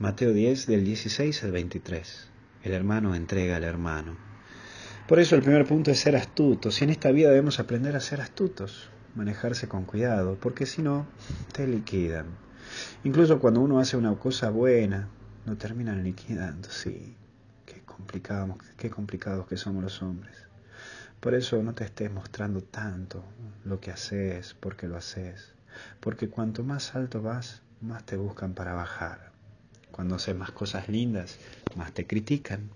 Mateo 10 del 16 al 23. El hermano entrega al hermano. Por eso el primer punto es ser astutos. Y en esta vida debemos aprender a ser astutos, manejarse con cuidado, porque si no, te liquidan. Incluso cuando uno hace una cosa buena, no terminan liquidando, sí. Qué complicados, que somos los hombres. Por eso no te estés mostrando tanto lo que haces, porque lo haces. Porque cuanto más alto vas, más te buscan para bajar. Cuando haces más cosas lindas, más te critican.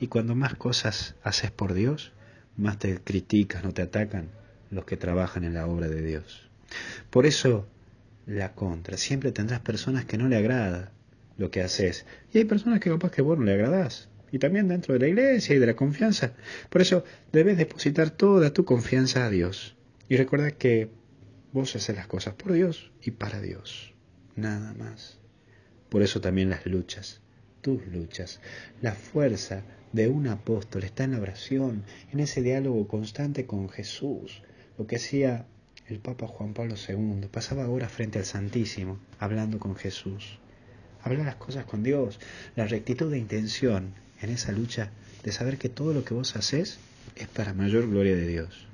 Y cuando más cosas haces por Dios, más te critican o te atacan los que trabajan en la obra de Dios. Por eso, la contra. Siempre tendrás personas que no le agrada lo que haces. Y hay personas que capaz que vos no le agradás. Y también dentro de la iglesia y de la confianza. Por eso debes depositar toda tu confianza a Dios. Y recuerda que vos haces las cosas por Dios y para Dios. Nada más. Por eso también las luchas, tus luchas, la fuerza de un apóstol está en la oración, en ese diálogo constante con Jesús. Lo que hacía el Papa Juan Pablo II, pasaba horas frente al Santísimo, hablando con Jesús. Habla las cosas con Dios, la rectitud de intención en esa lucha de saber que todo lo que vos haces es para mayor gloria de Dios.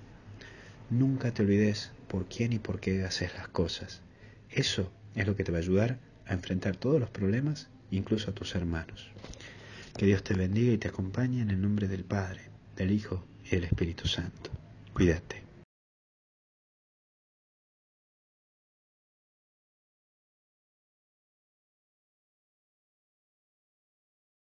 Nunca te olvides por quién y por qué haces las cosas. Eso es lo que te va a ayudar a enfrentar todos los problemas, incluso a tus hermanos. Que Dios te bendiga y te acompañe en el nombre del Padre, del Hijo y del Espíritu Santo. Cuídate.